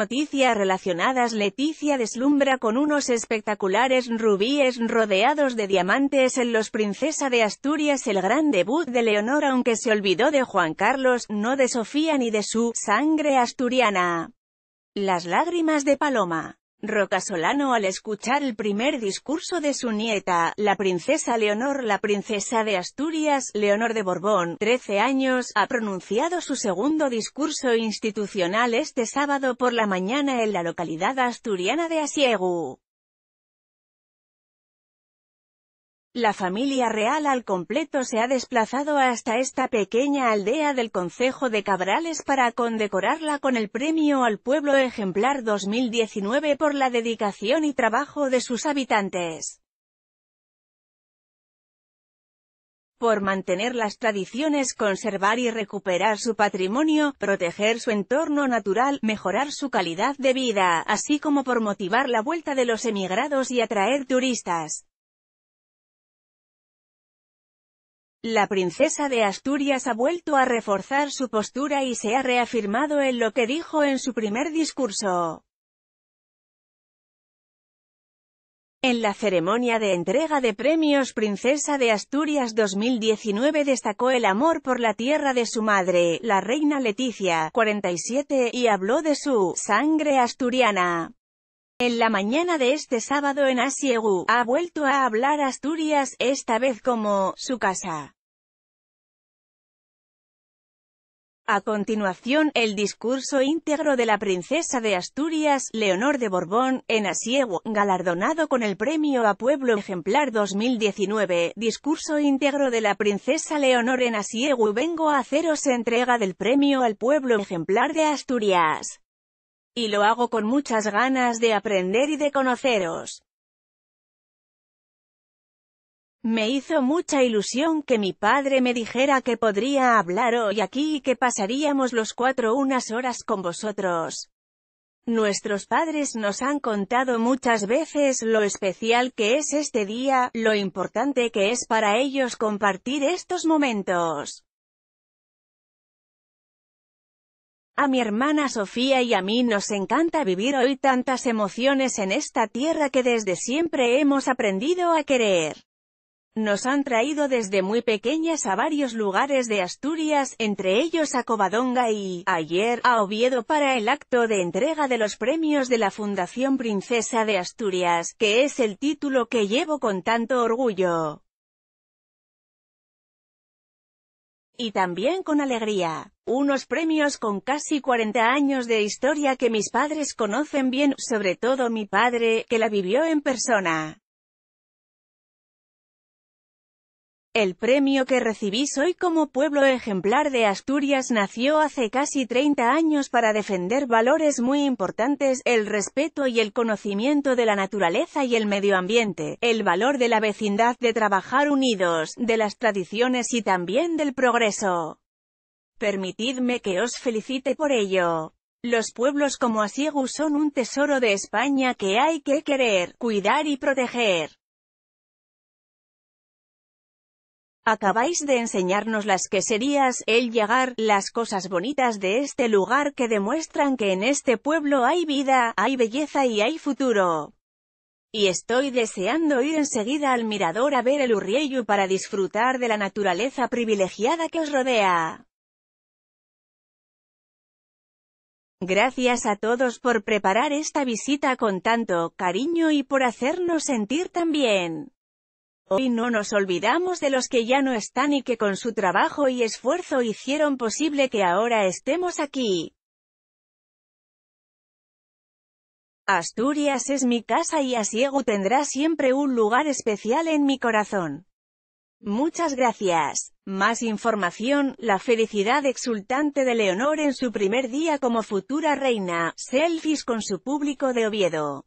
Noticias relacionadas Leticia deslumbra con unos espectaculares rubíes rodeados de diamantes en Los Princesa de Asturias el gran debut de Leonor aunque se olvidó de Juan Carlos, no de Sofía ni de su «sangre asturiana». Las lágrimas de Paloma Solano al escuchar el primer discurso de su nieta, la princesa Leonor, la princesa de Asturias, Leonor de Borbón, 13 años, ha pronunciado su segundo discurso institucional este sábado por la mañana en la localidad asturiana de Asiegu. La familia real al completo se ha desplazado hasta esta pequeña aldea del concejo de Cabrales para condecorarla con el premio al pueblo ejemplar 2019 por la dedicación y trabajo de sus habitantes. por mantener las tradiciones, conservar y recuperar su patrimonio, proteger su entorno natural, mejorar su calidad de vida, así como por motivar la vuelta de los emigrados y atraer turistas. La princesa de Asturias ha vuelto a reforzar su postura y se ha reafirmado en lo que dijo en su primer discurso. En la ceremonia de entrega de premios Princesa de Asturias 2019 destacó el amor por la tierra de su madre, la reina Leticia, 47, y habló de su «sangre asturiana». En la mañana de este sábado en Asiegu, ha vuelto a hablar Asturias, esta vez como «su casa». A continuación, el discurso íntegro de la princesa de Asturias, Leonor de Borbón, en Asiego, galardonado con el Premio a Pueblo Ejemplar 2019. Discurso íntegro de la princesa Leonor en Asiego. Vengo a haceros entrega del Premio al Pueblo Ejemplar de Asturias. Y lo hago con muchas ganas de aprender y de conoceros. Me hizo mucha ilusión que mi padre me dijera que podría hablar hoy aquí y que pasaríamos los cuatro unas horas con vosotros. Nuestros padres nos han contado muchas veces lo especial que es este día, lo importante que es para ellos compartir estos momentos. A mi hermana Sofía y a mí nos encanta vivir hoy tantas emociones en esta tierra que desde siempre hemos aprendido a querer. Nos han traído desde muy pequeñas a varios lugares de Asturias, entre ellos a Covadonga y, ayer, a Oviedo para el acto de entrega de los premios de la Fundación Princesa de Asturias, que es el título que llevo con tanto orgullo. y también con alegría. Unos premios con casi 40 años de historia que mis padres conocen bien, sobre todo mi padre, que la vivió en persona. El premio que recibís hoy como pueblo ejemplar de Asturias nació hace casi 30 años para defender valores muy importantes, el respeto y el conocimiento de la naturaleza y el medio ambiente, el valor de la vecindad de trabajar unidos, de las tradiciones y también del progreso. Permitidme que os felicite por ello. Los pueblos como Asiego son un tesoro de España que hay que querer, cuidar y proteger. Acabáis de enseñarnos las queserías, el llegar, las cosas bonitas de este lugar que demuestran que en este pueblo hay vida, hay belleza y hay futuro. Y estoy deseando ir enseguida al mirador a ver el Urriello para disfrutar de la naturaleza privilegiada que os rodea. Gracias a todos por preparar esta visita con tanto cariño y por hacernos sentir tan bien. Hoy no nos olvidamos de los que ya no están y que con su trabajo y esfuerzo hicieron posible que ahora estemos aquí. Asturias es mi casa y Asiego tendrá siempre un lugar especial en mi corazón. Muchas gracias. Más información, la felicidad exultante de Leonor en su primer día como futura reina, selfies con su público de Oviedo.